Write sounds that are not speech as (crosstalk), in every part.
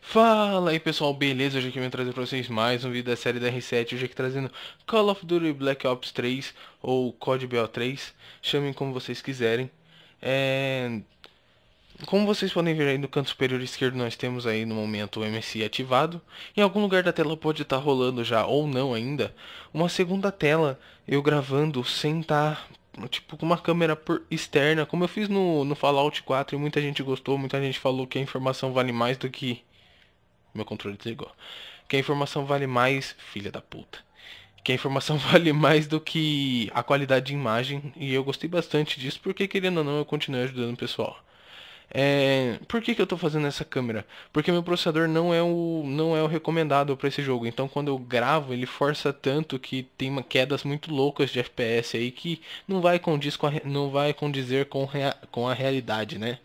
Fala aí pessoal, beleza? Hoje aqui eu vim trazer pra vocês mais um vídeo da série da R7 Hoje aqui trazendo Call of Duty Black Ops 3 ou COD BO3 Chamem como vocês quiserem é como vocês podem ver aí no canto superior esquerdo, nós temos aí no momento o MSI ativado. Em algum lugar da tela pode estar tá rolando já, ou não ainda, uma segunda tela eu gravando sem estar... Tá, tipo, com uma câmera por externa, como eu fiz no, no Fallout 4 e muita gente gostou, muita gente falou que a informação vale mais do que... Meu controle desligou. Que a informação vale mais... Filha da puta que a informação (laughs) vale mais do que a qualidade de imagem, e eu gostei bastante disso, porque querendo ou não, eu continuei ajudando o pessoal. É, por que, que eu estou fazendo essa câmera? Porque meu processador não é o, não é o recomendado para esse jogo. Então quando eu gravo, ele força tanto que tem uma quedas muito loucas de FPS aí que não vai condiz com a, não vai condizer com, rea, com a realidade, né?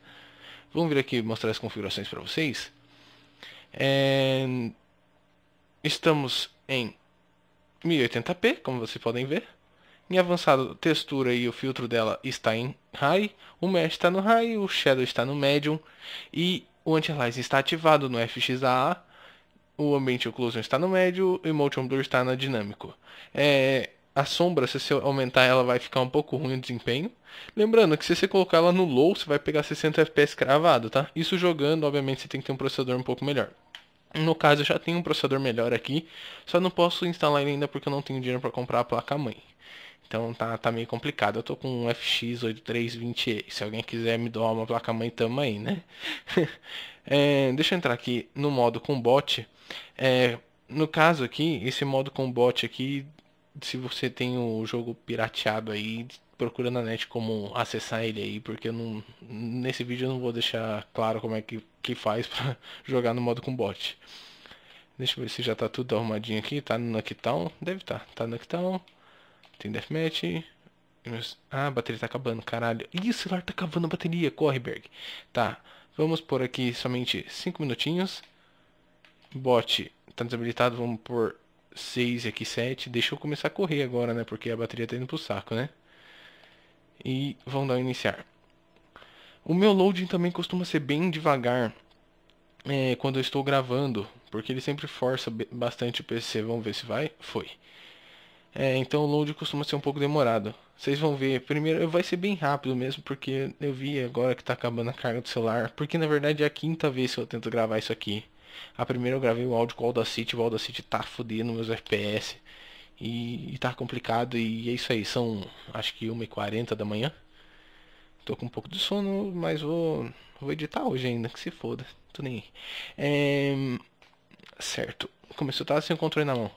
Vamos vir aqui mostrar as configurações para vocês. É, estamos em 1080p, como vocês podem ver. Em avançado, textura e o filtro dela está em high, o mesh está no high, o shadow está no medium e o anti-aliasing está ativado no FXAA, o ambiente occlusion está no médio e o motion blur está na dinâmico. É, a sombra, se você aumentar ela, vai ficar um pouco ruim o desempenho. Lembrando que se você colocar ela no low, você vai pegar 60 FPS cravado, tá? Isso jogando, obviamente, você tem que ter um processador um pouco melhor. No caso, eu já tenho um processador melhor aqui, só não posso instalar ele ainda porque eu não tenho dinheiro para comprar a placa-mãe. Então tá, tá meio complicado. Eu tô com um FX8320E. Se alguém quiser me doar uma placa-mãe, tamo aí, né? (laughs) é, deixa eu entrar aqui no modo com bot. É, no caso aqui, esse modo com bot aqui, se você tem o jogo pirateado aí, procura na net como acessar ele aí, porque eu não, nesse vídeo eu não vou deixar claro como é que, que faz (laughs) pra jogar no modo com bot. Deixa eu ver se já tá tudo arrumadinho aqui, tá no Noctown? Deve tá, tá no Noctown. Tem deathmatch. Ah, a bateria tá acabando, caralho. Ih, o celular tá acabando a bateria. Corre, Berg. Tá. Vamos por aqui somente 5 minutinhos. Bot tá desabilitado. Vamos por 6 aqui, 7. Deixa eu começar a correr agora, né? Porque a bateria tá indo pro saco, né? E vamos dar um iniciar. O meu loading também costuma ser bem devagar. É, quando eu estou gravando. Porque ele sempre força bastante o PC. Vamos ver se vai. Foi. É, então o load costuma ser um pouco demorado. Vocês vão ver, primeiro vai ser bem rápido mesmo, porque eu vi agora que tá acabando a carga do celular. Porque na verdade é a quinta vez que eu tento gravar isso aqui. A primeira eu gravei o áudio com o Audacity, o Audacity tá fodendo meus FPS. E, e tá complicado, e é isso aí, são acho que 1h40 da manhã. Tô com um pouco de sono, mas vou, vou editar hoje ainda, que se foda, tô nem. É... Certo, começou, tá sem o controle na mão.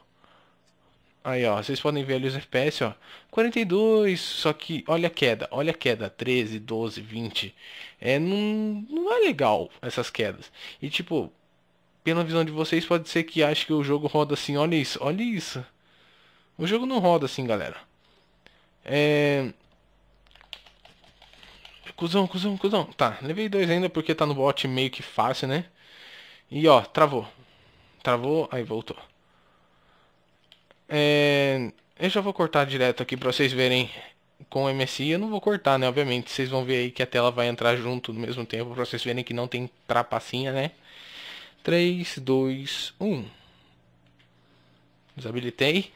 Aí, ó, vocês podem ver ali os FPS, ó. 42, só que olha a queda, olha a queda, 13, 12, 20. É, não, não é legal essas quedas. E tipo, pela visão de vocês, pode ser que ache que o jogo roda assim, olha isso, olha isso. O jogo não roda assim, galera. É... Cusão, cuzão, cuzão. Tá, levei dois ainda porque tá no bot meio que fácil, né? E ó, travou. Travou, aí voltou. É, eu já vou cortar direto aqui para vocês verem com o MSI. Eu não vou cortar, né? Obviamente, vocês vão ver aí que a tela vai entrar junto no mesmo tempo para vocês verem que não tem trapacinha, né? 3, 2, 1. Desabilitei.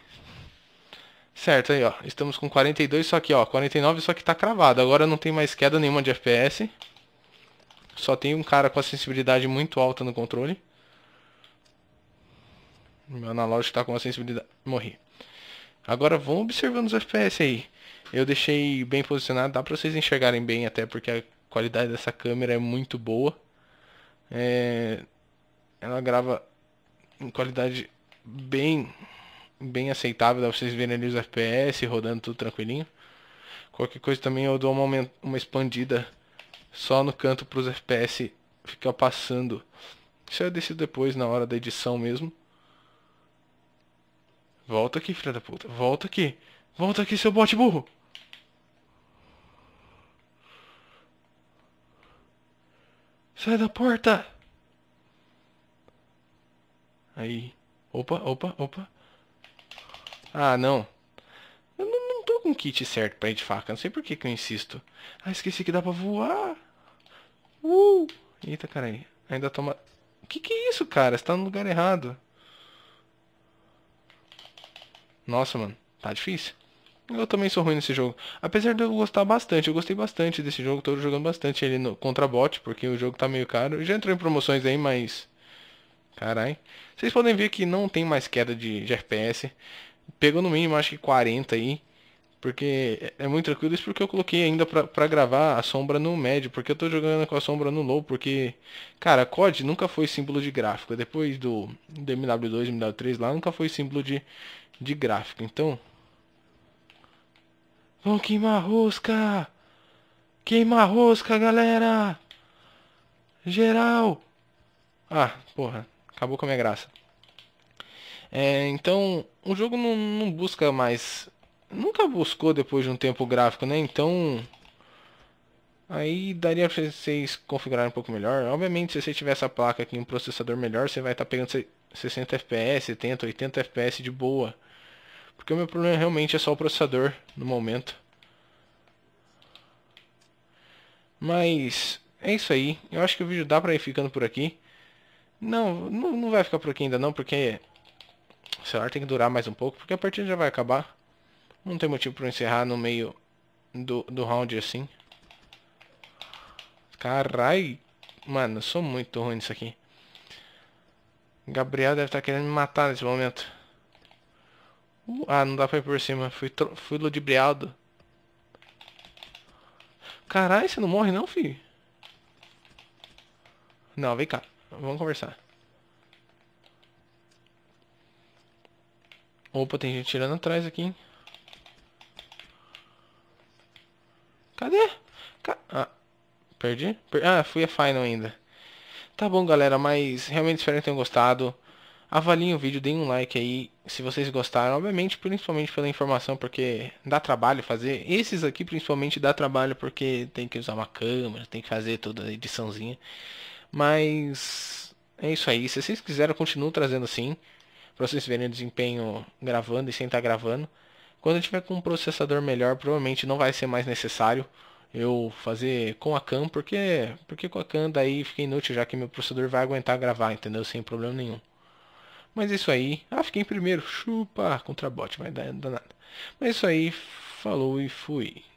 Certo, aí ó, estamos com 42, só que ó, 49 só que tá cravado. Agora não tem mais queda nenhuma de FPS. Só tem um cara com a sensibilidade muito alta no controle. Meu analógico está com uma sensibilidade... Morri. Agora vão observando os FPS aí. Eu deixei bem posicionado, dá para vocês enxergarem bem até porque a qualidade dessa câmera é muito boa. É... Ela grava em qualidade bem bem aceitável, dá pra vocês verem ali os FPS rodando tudo tranquilinho. Qualquer coisa também eu dou uma, uma expandida só no canto para os FPS ficar passando. Isso eu decido depois na hora da edição mesmo. Volta aqui, filha da puta. Volta aqui. Volta aqui, seu bote burro. Sai da porta. Aí. Opa, opa, opa. Ah, não. Eu não, não tô com o kit certo pra ir de faca. Não sei por que que eu insisto. Ah, esqueci que dá pra voar. Uh! Eita, caralho. Ainda toma... Que que é isso, cara? Você tá no lugar errado. Nossa, mano. Tá difícil. Eu também sou ruim nesse jogo. Apesar de eu gostar bastante, eu gostei bastante desse jogo, tô jogando bastante ele no, contra bot, porque o jogo tá meio caro. Já entrou em promoções aí, mas... Carai. Vocês podem ver que não tem mais queda de, de FPS. Pegou no mínimo, acho que 40 aí. Porque é, é muito tranquilo, isso porque eu coloquei ainda pra, gravar a sombra no médio, porque eu tô jogando com a sombra no low, porque, cara, COD nunca foi símbolo de gráfico, depois do, do MW2, MW3 lá, nunca foi símbolo de, de gráfico, então... Vão queimar rosca! Queimar rosca, galera! Geral! Ah, porra, acabou com a minha graça. É, então, o jogo não, não busca mais nunca buscou depois de um tempo gráfico, né? Então aí daria para vocês configurarem um pouco melhor. Obviamente, se você tiver essa placa aqui um processador melhor, você vai estar tá pegando 60 FPS, 70, 80 FPS de boa. Porque o meu problema realmente é só o processador no momento. Mas é isso aí. Eu acho que o vídeo dá pra ir ficando por aqui. Não, não, não vai ficar por aqui ainda não, porque o celular tem que durar mais um pouco, porque a partida já vai acabar. Não tem motivo pra eu encerrar no meio do, do round assim. Carai. Mano, eu sou muito ruim nisso aqui. Gabriel deve estar tá querendo me matar nesse momento. Uh, ah, não dá pra ir por cima. Fui, fui ludibriado. Carai, você não morre não, filho? Não, vem cá. Vamos conversar. Opa, tem gente tirando atrás aqui, hein? Cadê? Ca ah, perdi? Per ah, fui a final ainda. Tá bom, galera, mas realmente espero que tenham gostado. Avaliem o vídeo, deem um like aí se vocês gostaram. Obviamente, principalmente pela informação, porque dá trabalho fazer. Esses aqui, principalmente, dá trabalho porque tem que usar uma câmera, tem que fazer toda a ediçãozinha. Mas é isso aí. Se vocês quiserem, eu continuo trazendo assim. Pra vocês verem o desempenho gravando e sem estar tá gravando. Quando eu tiver com um processador melhor, provavelmente não vai ser mais necessário eu fazer com a CAM, porque, porque com a CAM daí fica inútil, já que meu processador vai aguentar gravar, entendeu? Sem problema nenhum. Mas isso aí. Ah, fiquei em primeiro. Chupa, contrabote, vai dar nada. Mas isso aí. Falou e fui.